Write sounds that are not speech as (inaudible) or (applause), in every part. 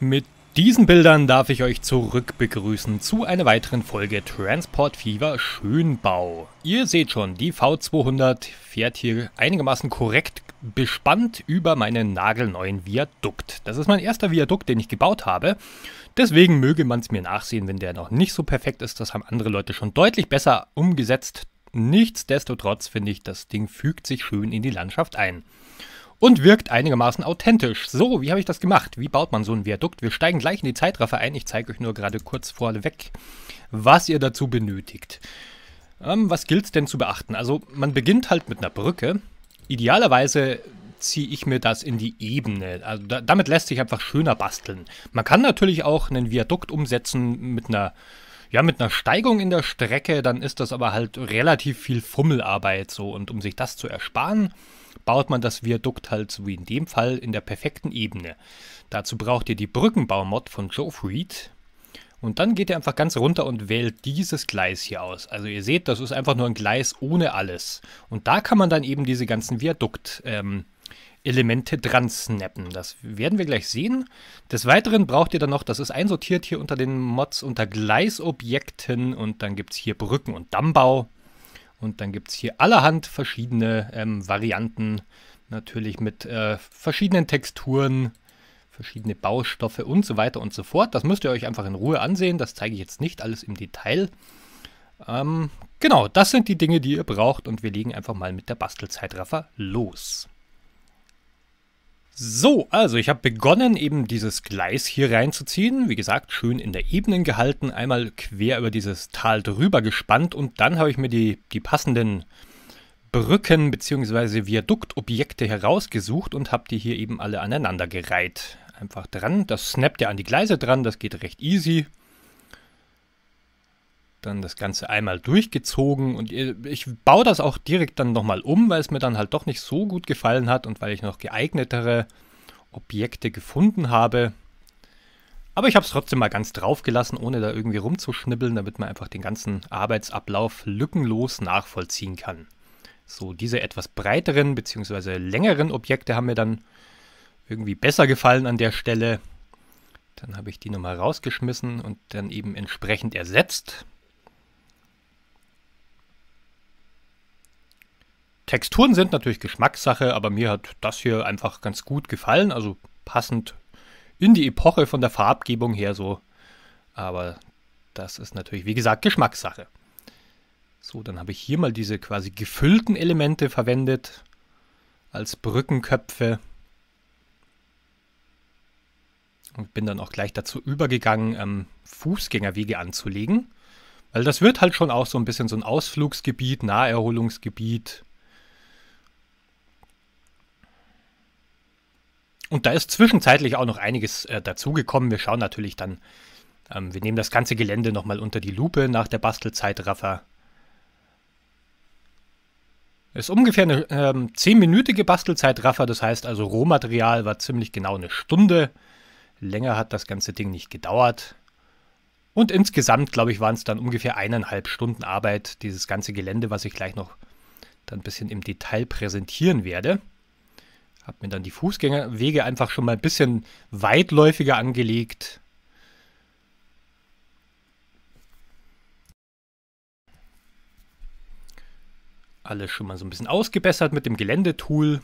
Mit diesen Bildern darf ich euch zurück begrüßen zu einer weiteren Folge Transport Fever Schönbau. Ihr seht schon, die V200 fährt hier einigermaßen korrekt bespannt über meinen nagelneuen Viadukt. Das ist mein erster Viadukt, den ich gebaut habe. Deswegen möge man es mir nachsehen, wenn der noch nicht so perfekt ist. Das haben andere Leute schon deutlich besser umgesetzt. Nichtsdestotrotz finde ich, das Ding fügt sich schön in die Landschaft ein und wirkt einigermaßen authentisch. So, wie habe ich das gemacht? Wie baut man so ein Viadukt? Wir steigen gleich in die Zeitraffer ein. Ich zeige euch nur gerade kurz vorweg, was ihr dazu benötigt. Ähm, was gilt es denn zu beachten? Also, man beginnt halt mit einer Brücke. Idealerweise ziehe ich mir das in die Ebene. Also da, damit lässt sich einfach schöner basteln. Man kann natürlich auch einen Viadukt umsetzen mit einer ja, mit einer Steigung in der Strecke, dann ist das aber halt relativ viel Fummelarbeit so. Und um sich das zu ersparen, baut man das Viadukt halt so wie in dem Fall in der perfekten Ebene. Dazu braucht ihr die Brückenbaumod von Joe Freed. Und dann geht ihr einfach ganz runter und wählt dieses Gleis hier aus. Also ihr seht, das ist einfach nur ein Gleis ohne alles. Und da kann man dann eben diese ganzen Viadukt... Ähm, Elemente dran snappen. Das werden wir gleich sehen. Des Weiteren braucht ihr dann noch, das ist einsortiert hier unter den Mods, unter Gleisobjekten und dann gibt es hier Brücken und Dammbau. Und dann gibt es hier allerhand verschiedene ähm, Varianten, natürlich mit äh, verschiedenen Texturen, verschiedene Baustoffe und so weiter und so fort. Das müsst ihr euch einfach in Ruhe ansehen, das zeige ich jetzt nicht alles im Detail. Ähm, genau, das sind die Dinge, die ihr braucht und wir legen einfach mal mit der Bastelzeitraffer los. So, also ich habe begonnen, eben dieses Gleis hier reinzuziehen. Wie gesagt, schön in der Ebene gehalten, einmal quer über dieses Tal drüber gespannt und dann habe ich mir die, die passenden Brücken bzw. Viaduktobjekte herausgesucht und habe die hier eben alle aneinander gereiht. Einfach dran, das snappt ja an die Gleise dran, das geht recht easy dann das Ganze einmal durchgezogen und ich baue das auch direkt dann nochmal um, weil es mir dann halt doch nicht so gut gefallen hat und weil ich noch geeignetere Objekte gefunden habe. Aber ich habe es trotzdem mal ganz drauf gelassen, ohne da irgendwie rumzuschnibbeln, damit man einfach den ganzen Arbeitsablauf lückenlos nachvollziehen kann. So, diese etwas breiteren bzw. längeren Objekte haben mir dann irgendwie besser gefallen an der Stelle. Dann habe ich die nochmal rausgeschmissen und dann eben entsprechend ersetzt. Texturen sind natürlich Geschmackssache, aber mir hat das hier einfach ganz gut gefallen. Also passend in die Epoche von der Farbgebung her so. Aber das ist natürlich, wie gesagt, Geschmackssache. So, dann habe ich hier mal diese quasi gefüllten Elemente verwendet als Brückenköpfe. Und bin dann auch gleich dazu übergegangen, ähm, Fußgängerwege anzulegen. Weil das wird halt schon auch so ein bisschen so ein Ausflugsgebiet, Naherholungsgebiet. Und da ist zwischenzeitlich auch noch einiges äh, dazugekommen. Wir schauen natürlich dann, ähm, wir nehmen das ganze Gelände nochmal unter die Lupe nach der Bastelzeitraffer. Ist ungefähr eine ähm, 10-minütige Bastelzeitraffer, das heißt also Rohmaterial war ziemlich genau eine Stunde. Länger hat das ganze Ding nicht gedauert. Und insgesamt, glaube ich, waren es dann ungefähr eineinhalb Stunden Arbeit, dieses ganze Gelände, was ich gleich noch dann ein bisschen im Detail präsentieren werde. Habe mir dann die Fußgängerwege einfach schon mal ein bisschen weitläufiger angelegt. Alles schon mal so ein bisschen ausgebessert mit dem Geländetool.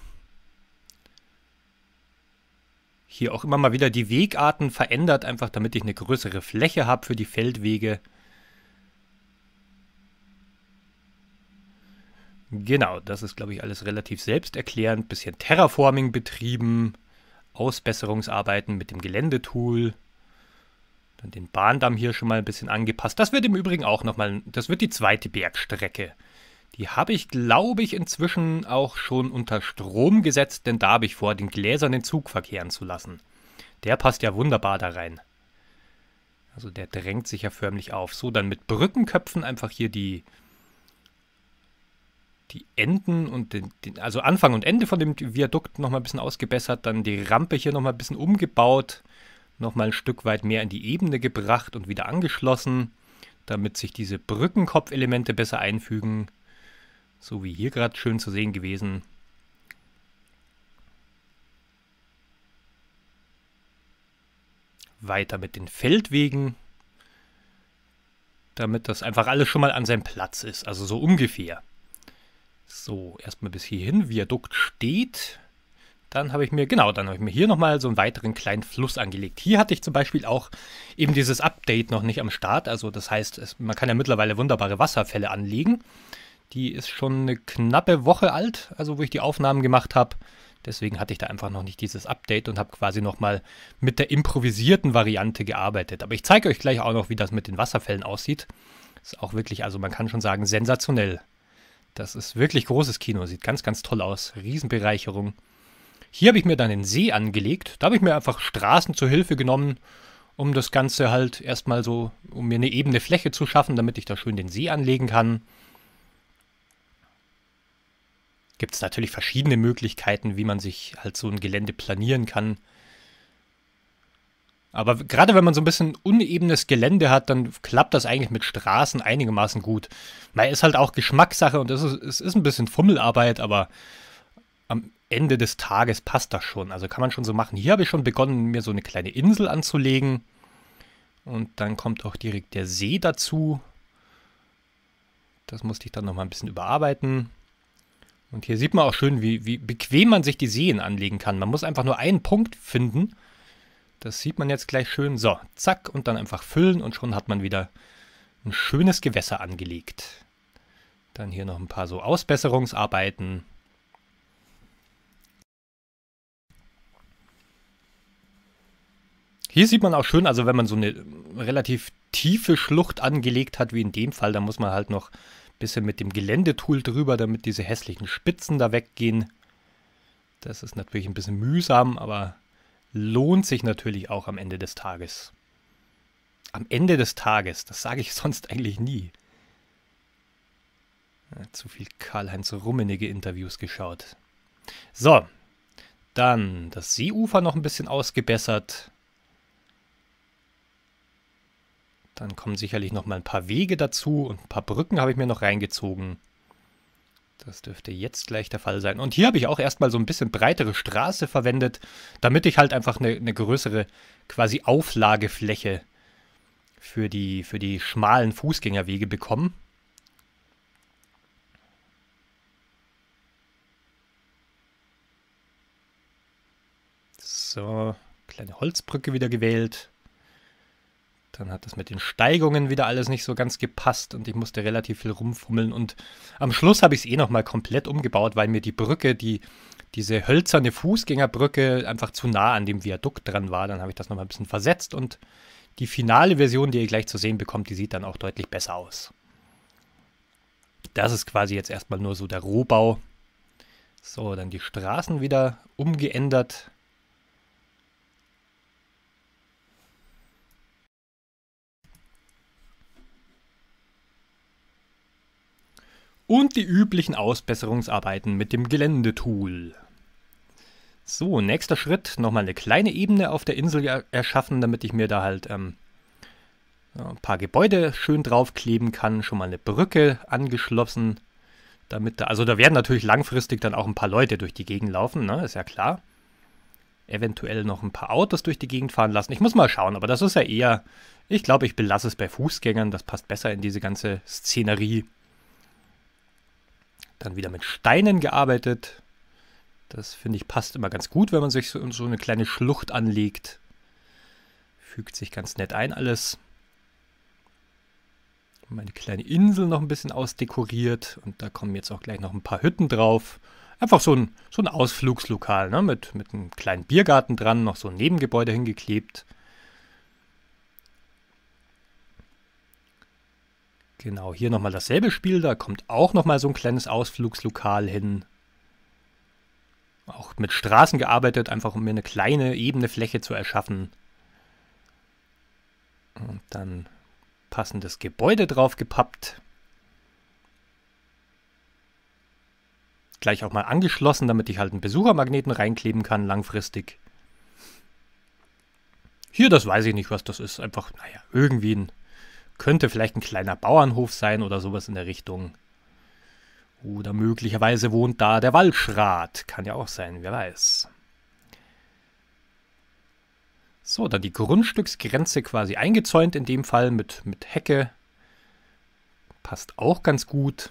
Hier auch immer mal wieder die Wegarten verändert, einfach damit ich eine größere Fläche habe für die Feldwege. Genau, das ist, glaube ich, alles relativ selbsterklärend. Bisschen Terraforming betrieben, Ausbesserungsarbeiten mit dem Geländetool, dann den Bahndamm hier schon mal ein bisschen angepasst. Das wird im Übrigen auch nochmal, das wird die zweite Bergstrecke. Die habe ich, glaube ich, inzwischen auch schon unter Strom gesetzt, denn da habe ich vor, den gläsernen Zug verkehren zu lassen. Der passt ja wunderbar da rein. Also der drängt sich ja förmlich auf. So, dann mit Brückenköpfen einfach hier die die Enden und den, den, also Anfang und Ende von dem Viadukt nochmal ein bisschen ausgebessert, dann die Rampe hier nochmal ein bisschen umgebaut, nochmal ein Stück weit mehr in die Ebene gebracht und wieder angeschlossen, damit sich diese Brückenkopfelemente besser einfügen. So wie hier gerade schön zu sehen gewesen. Weiter mit den Feldwegen, damit das einfach alles schon mal an seinem Platz ist, also so ungefähr. So, erstmal bis hierhin. Viadukt steht. Dann habe ich mir, genau, dann habe ich mir hier nochmal so einen weiteren kleinen Fluss angelegt. Hier hatte ich zum Beispiel auch eben dieses Update noch nicht am Start. Also das heißt, es, man kann ja mittlerweile wunderbare Wasserfälle anlegen. Die ist schon eine knappe Woche alt, also wo ich die Aufnahmen gemacht habe. Deswegen hatte ich da einfach noch nicht dieses Update und habe quasi nochmal mit der improvisierten Variante gearbeitet. Aber ich zeige euch gleich auch noch, wie das mit den Wasserfällen aussieht. Ist auch wirklich, also man kann schon sagen, sensationell. Das ist wirklich großes Kino, sieht ganz, ganz toll aus. Riesenbereicherung. Hier habe ich mir dann den See angelegt. Da habe ich mir einfach Straßen zur Hilfe genommen, um das Ganze halt erstmal so, um mir eine ebene Fläche zu schaffen, damit ich da schön den See anlegen kann. Gibt es natürlich verschiedene Möglichkeiten, wie man sich halt so ein Gelände planieren kann. Aber gerade wenn man so ein bisschen unebenes Gelände hat, dann klappt das eigentlich mit Straßen einigermaßen gut. Weil ist halt auch Geschmackssache und es ist, es ist ein bisschen Fummelarbeit, aber am Ende des Tages passt das schon. Also kann man schon so machen. Hier habe ich schon begonnen, mir so eine kleine Insel anzulegen. Und dann kommt auch direkt der See dazu. Das musste ich dann nochmal ein bisschen überarbeiten. Und hier sieht man auch schön, wie, wie bequem man sich die Seen anlegen kann. Man muss einfach nur einen Punkt finden das sieht man jetzt gleich schön. So, zack und dann einfach füllen und schon hat man wieder ein schönes Gewässer angelegt. Dann hier noch ein paar so Ausbesserungsarbeiten. Hier sieht man auch schön, also wenn man so eine relativ tiefe Schlucht angelegt hat, wie in dem Fall, dann muss man halt noch ein bisschen mit dem Geländetool drüber, damit diese hässlichen Spitzen da weggehen. Das ist natürlich ein bisschen mühsam, aber lohnt sich natürlich auch am Ende des Tages. Am Ende des Tages, das sage ich (laughs) sonst eigentlich nie. zu viel Karl-Heinz Rummenige Interviews geschaut. So, dann das Seeufer noch ein bisschen ausgebessert. Dann kommen sicherlich noch mal ein paar Wege dazu und ein paar Brücken habe ich mir noch reingezogen. Das dürfte jetzt gleich der Fall sein. Und hier habe ich auch erstmal so ein bisschen breitere Straße verwendet, damit ich halt einfach eine, eine größere quasi Auflagefläche für die, für die schmalen Fußgängerwege bekomme. So, kleine Holzbrücke wieder gewählt. Dann hat das mit den Steigungen wieder alles nicht so ganz gepasst und ich musste relativ viel rumfummeln. Und am Schluss habe ich es eh nochmal komplett umgebaut, weil mir die Brücke, die, diese hölzerne Fußgängerbrücke, einfach zu nah an dem Viadukt dran war. Dann habe ich das nochmal ein bisschen versetzt und die finale Version, die ihr gleich zu sehen bekommt, die sieht dann auch deutlich besser aus. Das ist quasi jetzt erstmal nur so der Rohbau. So, dann die Straßen wieder umgeändert. und die üblichen Ausbesserungsarbeiten mit dem Geländetool. So, nächster Schritt, nochmal eine kleine Ebene auf der Insel erschaffen, damit ich mir da halt ähm, ein paar Gebäude schön draufkleben kann, schon mal eine Brücke angeschlossen, damit da, also da werden natürlich langfristig dann auch ein paar Leute durch die Gegend laufen, ne, ist ja klar. Eventuell noch ein paar Autos durch die Gegend fahren lassen. Ich muss mal schauen, aber das ist ja eher, ich glaube, ich belasse es bei Fußgängern, das passt besser in diese ganze Szenerie. Dann wieder mit Steinen gearbeitet. Das finde ich passt immer ganz gut, wenn man sich so, so eine kleine Schlucht anlegt. Fügt sich ganz nett ein alles. Meine kleine Insel noch ein bisschen ausdekoriert und da kommen jetzt auch gleich noch ein paar Hütten drauf. Einfach so ein, so ein Ausflugslokal ne? mit, mit einem kleinen Biergarten dran, noch so ein Nebengebäude hingeklebt. Genau, hier nochmal dasselbe Spiel, da kommt auch nochmal so ein kleines Ausflugslokal hin. Auch mit Straßen gearbeitet, einfach um mir eine kleine, ebene Fläche zu erschaffen. Und dann passendes Gebäude drauf gepappt. Gleich auch mal angeschlossen, damit ich halt einen Besuchermagneten reinkleben kann, langfristig. Hier, das weiß ich nicht, was das ist. Einfach, naja, irgendwie ein könnte vielleicht ein kleiner Bauernhof sein oder sowas in der Richtung. Oder möglicherweise wohnt da der Walschrat. Kann ja auch sein, wer weiß. So, dann die Grundstücksgrenze quasi eingezäunt in dem Fall mit, mit Hecke. Passt auch ganz gut.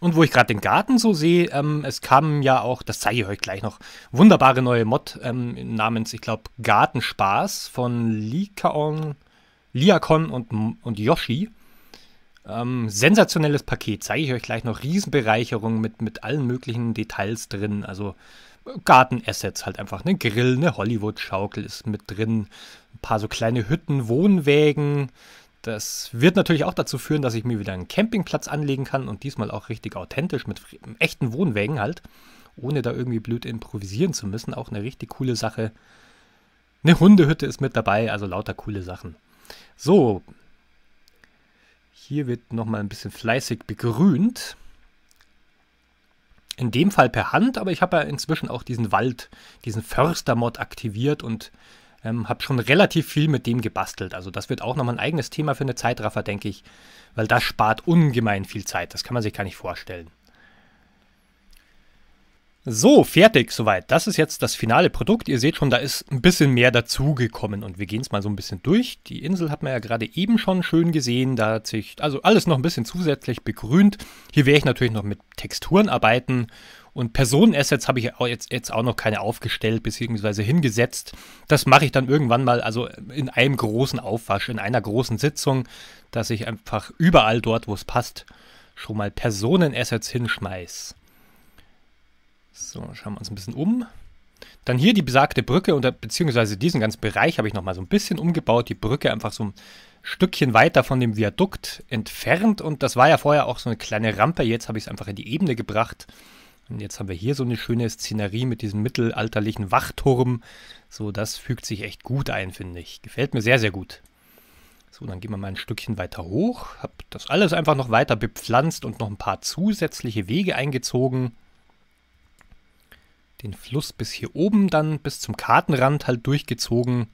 Und wo ich gerade den Garten so sehe, ähm, es kam ja auch, das zeige ich euch gleich noch, wunderbare neue Mod ähm, namens, ich glaube, Gartenspaß von Likaon, Liakon und, und Yoshi. Ähm, sensationelles Paket, zeige ich euch gleich noch. Riesenbereicherung mit, mit allen möglichen Details drin. Also Gartenassets halt einfach. Eine Grill, eine Hollywood-Schaukel ist mit drin. Ein paar so kleine Hütten, Wohnwägen, das wird natürlich auch dazu führen, dass ich mir wieder einen Campingplatz anlegen kann und diesmal auch richtig authentisch mit echten Wohnwägen halt, ohne da irgendwie blöd improvisieren zu müssen. Auch eine richtig coole Sache. Eine Hundehütte ist mit dabei, also lauter coole Sachen. So, hier wird nochmal ein bisschen fleißig begrünt. In dem Fall per Hand, aber ich habe ja inzwischen auch diesen Wald, diesen Förstermod aktiviert und ähm, habe schon relativ viel mit dem gebastelt. Also das wird auch nochmal ein eigenes Thema für eine Zeitraffer, denke ich, weil das spart ungemein viel Zeit. Das kann man sich gar nicht vorstellen. So, fertig soweit. Das ist jetzt das finale Produkt. Ihr seht schon, da ist ein bisschen mehr dazugekommen und wir gehen es mal so ein bisschen durch. Die Insel hat man ja gerade eben schon schön gesehen. Da hat sich also alles noch ein bisschen zusätzlich begrünt. Hier werde ich natürlich noch mit Texturen arbeiten und Personenassets habe ich jetzt, jetzt auch noch keine aufgestellt bzw. hingesetzt. Das mache ich dann irgendwann mal, also in einem großen Aufwasch, in einer großen Sitzung, dass ich einfach überall dort, wo es passt, schon mal Personenassets hinschmeiß. So, schauen wir uns ein bisschen um. Dann hier die besagte Brücke und äh, beziehungsweise diesen ganzen Bereich habe ich nochmal so ein bisschen umgebaut. Die Brücke einfach so ein Stückchen weiter von dem Viadukt entfernt. Und das war ja vorher auch so eine kleine Rampe. Jetzt habe ich es einfach in die Ebene gebracht. Und jetzt haben wir hier so eine schöne Szenerie mit diesem mittelalterlichen Wachturm. So, das fügt sich echt gut ein, finde ich. Gefällt mir sehr, sehr gut. So, dann gehen wir mal ein Stückchen weiter hoch. Hab das alles einfach noch weiter bepflanzt und noch ein paar zusätzliche Wege eingezogen. Den Fluss bis hier oben dann, bis zum Kartenrand halt durchgezogen.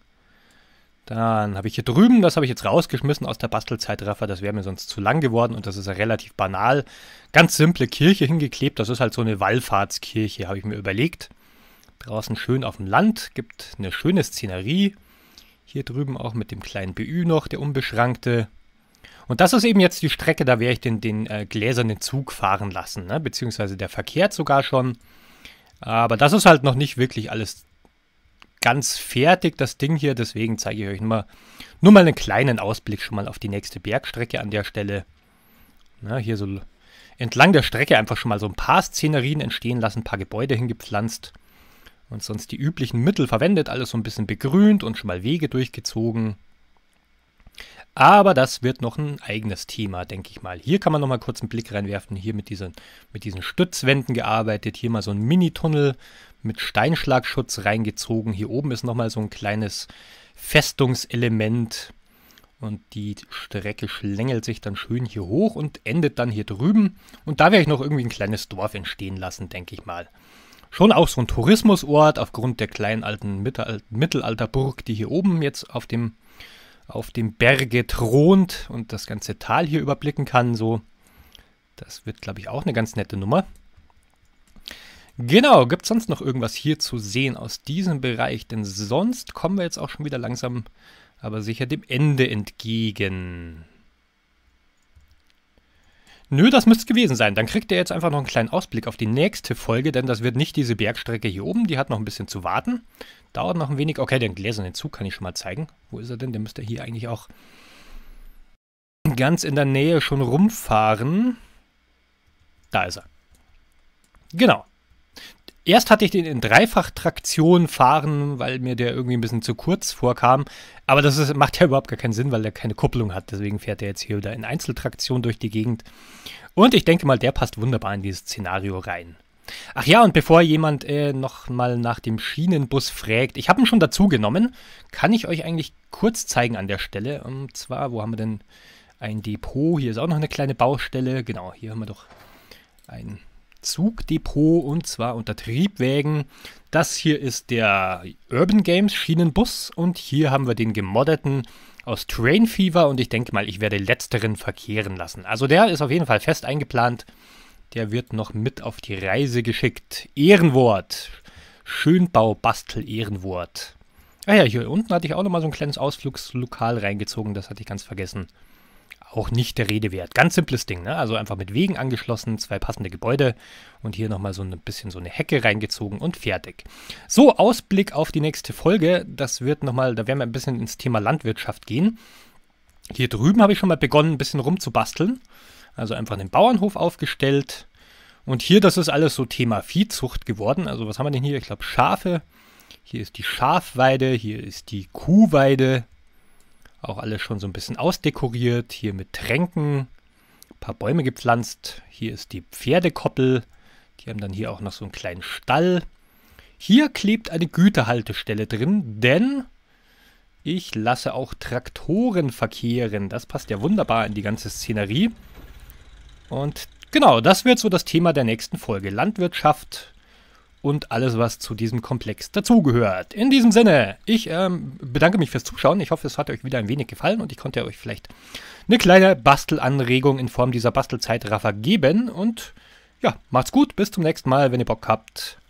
Dann habe ich hier drüben, das habe ich jetzt rausgeschmissen aus der Bastelzeitraffer, das wäre mir sonst zu lang geworden und das ist relativ banal. Ganz simple Kirche hingeklebt, das ist halt so eine Wallfahrtskirche, habe ich mir überlegt. Draußen schön auf dem Land, gibt eine schöne Szenerie. Hier drüben auch mit dem kleinen BÜ noch, der unbeschrankte. Und das ist eben jetzt die Strecke, da werde ich den, den äh, gläsernen Zug fahren lassen, ne? beziehungsweise der verkehrt sogar schon. Aber das ist halt noch nicht wirklich alles ganz fertig, das Ding hier. Deswegen zeige ich euch nur mal, nur mal einen kleinen Ausblick schon mal auf die nächste Bergstrecke an der Stelle. Na, hier so entlang der Strecke einfach schon mal so ein paar Szenerien entstehen lassen, ein paar Gebäude hingepflanzt und sonst die üblichen Mittel verwendet, alles so ein bisschen begrünt und schon mal Wege durchgezogen. Aber das wird noch ein eigenes Thema, denke ich mal. Hier kann man noch mal kurz einen Blick reinwerfen. Hier mit diesen, mit diesen Stützwänden gearbeitet. Hier mal so ein Mini-Tunnel mit Steinschlagschutz reingezogen. Hier oben ist nochmal so ein kleines Festungselement und die Strecke schlängelt sich dann schön hier hoch und endet dann hier drüben. Und da werde ich noch irgendwie ein kleines Dorf entstehen lassen, denke ich mal. Schon auch so ein Tourismusort aufgrund der kleinen alten Mittelalterburg, die hier oben jetzt auf dem, auf dem Berge thront und das ganze Tal hier überblicken kann. So, das wird, glaube ich, auch eine ganz nette Nummer. Genau, gibt es sonst noch irgendwas hier zu sehen aus diesem Bereich? Denn sonst kommen wir jetzt auch schon wieder langsam, aber sicher dem Ende entgegen. Nö, das müsste es gewesen sein. Dann kriegt ihr jetzt einfach noch einen kleinen Ausblick auf die nächste Folge, denn das wird nicht diese Bergstrecke hier oben, die hat noch ein bisschen zu warten. Dauert noch ein wenig. Okay, den gläsernen Zug kann ich schon mal zeigen. Wo ist er denn? Der müsste hier eigentlich auch ganz in der Nähe schon rumfahren. Da ist er. Genau. Erst hatte ich den in Dreifachtraktion fahren, weil mir der irgendwie ein bisschen zu kurz vorkam. Aber das ist, macht ja überhaupt gar keinen Sinn, weil der keine Kupplung hat. Deswegen fährt er jetzt hier wieder in Einzeltraktion durch die Gegend. Und ich denke mal, der passt wunderbar in dieses Szenario rein. Ach ja, und bevor jemand äh, noch nach dem Schienenbus fragt, ich habe ihn schon dazu genommen, kann ich euch eigentlich kurz zeigen an der Stelle. Und zwar, wo haben wir denn ein Depot? Hier ist auch noch eine kleine Baustelle. Genau, hier haben wir doch ein Zugdepot und zwar unter Triebwägen. Das hier ist der Urban Games Schienenbus und hier haben wir den gemodderten aus Train Fever und ich denke mal, ich werde letzteren verkehren lassen. Also der ist auf jeden Fall fest eingeplant. Der wird noch mit auf die Reise geschickt. Ehrenwort. Schönbau Bastel Ehrenwort. Ah ja, hier unten hatte ich auch nochmal so ein kleines Ausflugslokal reingezogen, das hatte ich ganz vergessen auch nicht der Rede wert. Ganz simples Ding, ne? also einfach mit Wegen angeschlossen, zwei passende Gebäude und hier nochmal so ein bisschen so eine Hecke reingezogen und fertig. So, Ausblick auf die nächste Folge, das wird nochmal, da werden wir ein bisschen ins Thema Landwirtschaft gehen. Hier drüben habe ich schon mal begonnen, ein bisschen rumzubasteln, also einfach einen Bauernhof aufgestellt und hier, das ist alles so Thema Viehzucht geworden, also was haben wir denn hier, ich glaube Schafe, hier ist die Schafweide, hier ist die Kuhweide, auch alles schon so ein bisschen ausdekoriert, hier mit Tränken. Ein paar Bäume gepflanzt. Hier ist die Pferdekoppel. Die haben dann hier auch noch so einen kleinen Stall. Hier klebt eine Güterhaltestelle drin, denn ich lasse auch Traktoren verkehren. Das passt ja wunderbar in die ganze Szenerie. Und genau, das wird so das Thema der nächsten Folge. Landwirtschaft, und alles, was zu diesem Komplex dazugehört. In diesem Sinne, ich ähm, bedanke mich fürs Zuschauen. Ich hoffe, es hat euch wieder ein wenig gefallen und ich konnte euch vielleicht eine kleine Bastelanregung in Form dieser Bastelzeitraffer geben. Und ja, macht's gut, bis zum nächsten Mal, wenn ihr Bock habt.